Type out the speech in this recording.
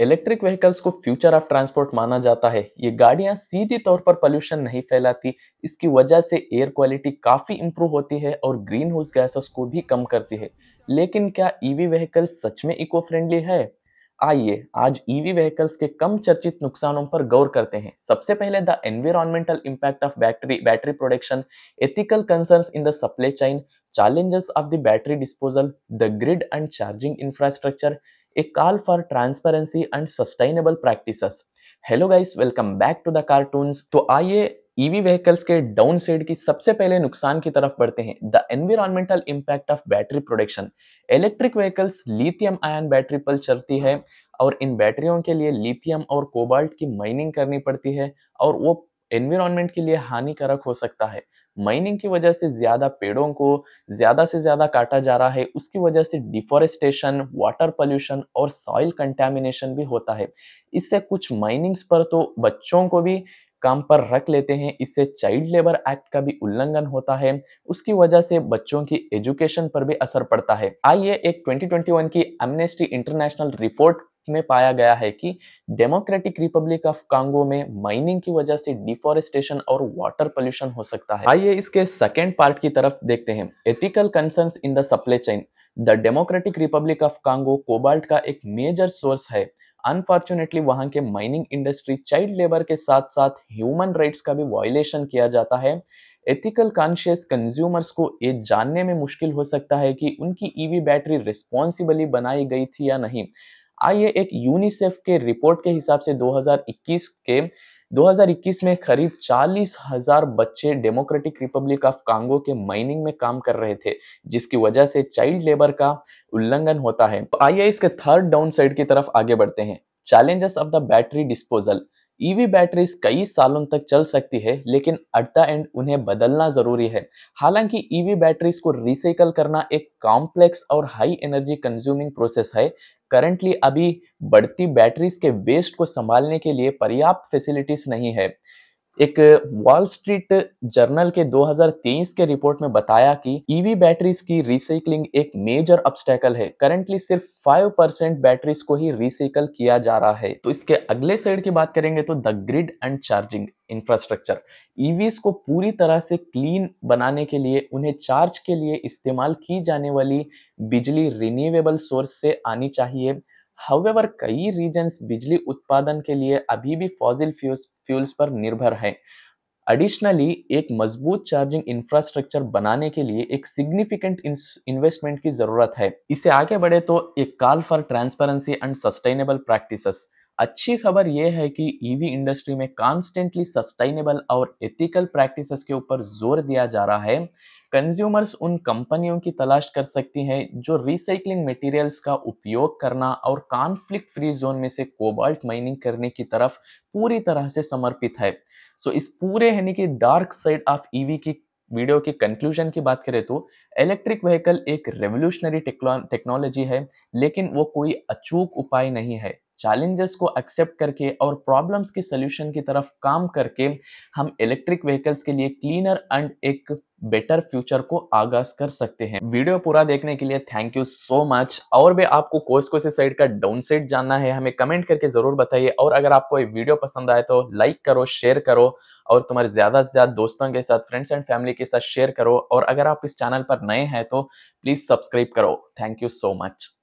electric vehicles को future of transport माना जाता है ये गाड़ियां सीधे तौर पर पॉल्यूशन नहीं फैलाती इसकी वजह से एयर क्वालिटी काफ़ी इंप्रूव होती है और ग्रीन हाउस गैसेस को भी कम करती है लेकिन क्या ईवी e व्हीकल सच में इको फ्रेंडली है आइए आज ईवी e व्हीकल्स के कम चर्चित नुकसानों पर गौर करते हैं सबसे पहले the environmental impact of battery battery production ethical concerns in the supply chain challenges of the battery disposal the grid and charging infrastructure a call for transparency and sustainable practice hello guys welcome back to the cartoons तो आइए EV e vehicles के downside की सबसे पहले नुकसान की तरफ बढ़ते हैं the environmental impact of battery production electric vehicles lithium ion battery पर चलती है और इन बैटरियों के लिए लिथियम और कोबाल्ट की माइनिंग करनी पड़ती है और वो एनवायरमेंट के लिए हानिकारक हो सकता है माइनिंग की वजह से ज़्यादा पेड़ों को ज़्यादा से ज़्यादा काटा जा रहा है उसकी वजह से डिफोरेस्टेशन वाटर पोल्यूशन और सॉइल कंटेमिनेशन भी होता है इससे कुछ माइनिंग्स पर तो बच्चों को भी काम पर रख लेते हैं इससे चाइल्ड लेबर एक्ट का भी उल्लंघन होता है उसकी वजह से बच्चों की एजुकेशन पर भी असर पड़ता है आइए एक 2021 की एमनेस्टी इंटरनेशनल रिपोर्ट में पाया गया है कि डेमोक्रेटिक रिपब्लिक ऑफ कांगो में माइनिंग की वजह से डिफोरेस्टेशन और वाटर पोल्यूशन हो सकता है आइए इसके सेकेंड पार्ट की तरफ देखते हैं ethical concern in the supply chain the Democratic Republic of Congo cobalt का एक मेजर सोर्स है अनफॉर्चुनेटली वहां के माइनिंग इंडस्ट्री चाइल्ड लेबर के साथ साथ ह्यूमन राइट्स का भी वायलेशन किया जाता है एथिकल कॉन्शियस कंज्यूमर्स को ये जानने में मुश्किल हो सकता है कि उनकी ईवी बैटरी रिस्पॉन्सिबली बनाई गई थी या नहीं आइए एक यूनिसेफ के रिपोर्ट के हिसाब से 2021 के 2021 में करीब चालीस हजार बच्चे डेमोक्रेटिक रिपब्लिक ऑफ कांगो के माइनिंग में काम कर रहे थे जिसकी वजह से चाइल्ड लेबर का उल्लंघन होता है तो आइए इसके थर्ड डाउन साइड की तरफ आगे बढ़ते हैं challenges of the battery disposal EV e batteries कई सालों तक चल सकती है लेकिन एट द एंड उन्हें बदलना जरूरी है हालांकि ईवी e बैटरीज को रिसाइकल करना एक कॉम्प्लेक्स और हाई एनर्जी कंज्यूमिंग प्रोसेस है करंटली अभी बढ़ती बैटरीज के वेस्ट को संभालने के लिए पर्याप्त फैसिलिटीज नहीं है एक वॉल स्ट्रीट जर्नल के 2023 के रिपोर्ट में बताया कि ईवी e बैटरीज की रिसाइकलिंग एक मेजर ऑब्स्टेकल है करंटली सिर्फ 5 परसेंट बैटरीज को ही रिसाइकल किया जा रहा है तो इसके अगले साइड की बात करेंगे तो the grid and charging infrastructure EVs को पूरी तरह से क्लीन बनाने के लिए उन्हें चार्ज के लिए इस्तेमाल की जाने वाली बिजली रिन्यूएबल सोर्स से आनी चाहिए हाउएवर कई रीजन्स बिजली उत्पादन के लिए अभी भी फॉजिल फ्यूल्स फ्यूल्स पर निर्भर है एडिशनली एक मजबूत चार्जिंग इंफ्रास्ट्रक्चर बनाने के लिए एक सिग्निफिकेंट इन्वेस्टमेंट की जरूरत है इसे आगे बढ़े तो एक call for transparency and sustainable practices अच्छी खबर यह है कि ईवी इंडस्ट्री में कॉन्स्टेंटली सस्टेनेबल और एथिकल प्रैक्टिसेस के ऊपर जोर दिया जा रहा है कंज्यूमर्स उन कंपनियों की तलाश कर सकती हैं जो रिसाइकलिंग मटेरियल्स का उपयोग करना और कॉन्फ्लिक्ट फ्री जोन में से कोबाल्ट माइनिंग करने की तरफ पूरी तरह से समर्पित है सो so, इस पूरे यानी कि डार्क साइड ऑफ ईवी की वीडियो के कंक्लूजन की बात करें तो इलेक्ट्रिक व्हीकल एक रेवोल्यूशनरी टेक्नोलॉजी है लेकिन वो कोई अचूक उपाय नहीं है चैलेंजेस को एक्सेप्ट करके और प्रॉब्लम्स के सोल्यूशन की तरफ काम करके हम इलेक्ट्रिक व्हीकल्स के लिए क्लीनर एंड एक बेटर फ्यूचर को आगाज कर सकते हैं वीडियो पूरा देखने के लिए थैंक यू सो मच और भी आपको कोस को साइड का डाउन साइड जानना है हमें कमेंट करके जरूर बताइए और अगर आपको ये वीडियो पसंद आए तो लाइक करो शेयर करो और तुम्हारे ज़्यादा से ज़्यादा दोस्तों के साथ फ्रेंड्स एंड फैमिली के साथ शेयर करो और अगर आप इस चैनल पर नए हैं तो प्लीज़ सब्सक्राइब करो थैंक यू सो मच